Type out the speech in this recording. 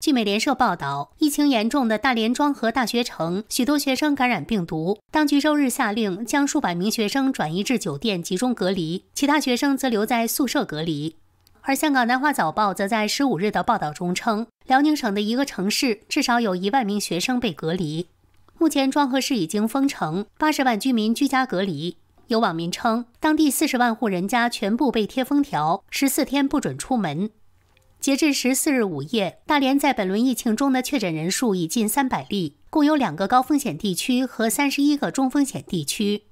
据美联社报道，疫情严重的大连庄河大学城，许多学生感染病毒，当局周日下令将数百名学生转移至酒店集中隔离，其他学生则留在宿舍隔离。而香港南华早报则在十五日的报道中称，辽宁省的一个城市至少有一万名学生被隔离。目前，庄河市已经封城，八十万居民居家隔离。有网民称，当地四十万户人家全部被贴封条，十四天不准出门。截至十四日午夜，大连在本轮疫情中的确诊人数已近三百例，共有两个高风险地区和三十一个中风险地区。